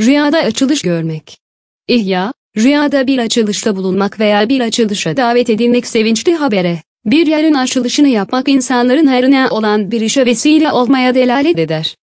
Rüyada açılış görmek. İhya, rüyada bir açılışta bulunmak veya bir açılışa davet edilmek sevinçli habere, bir yerin açılışını yapmak insanların her ne olan bir işe vesile olmaya delalet eder.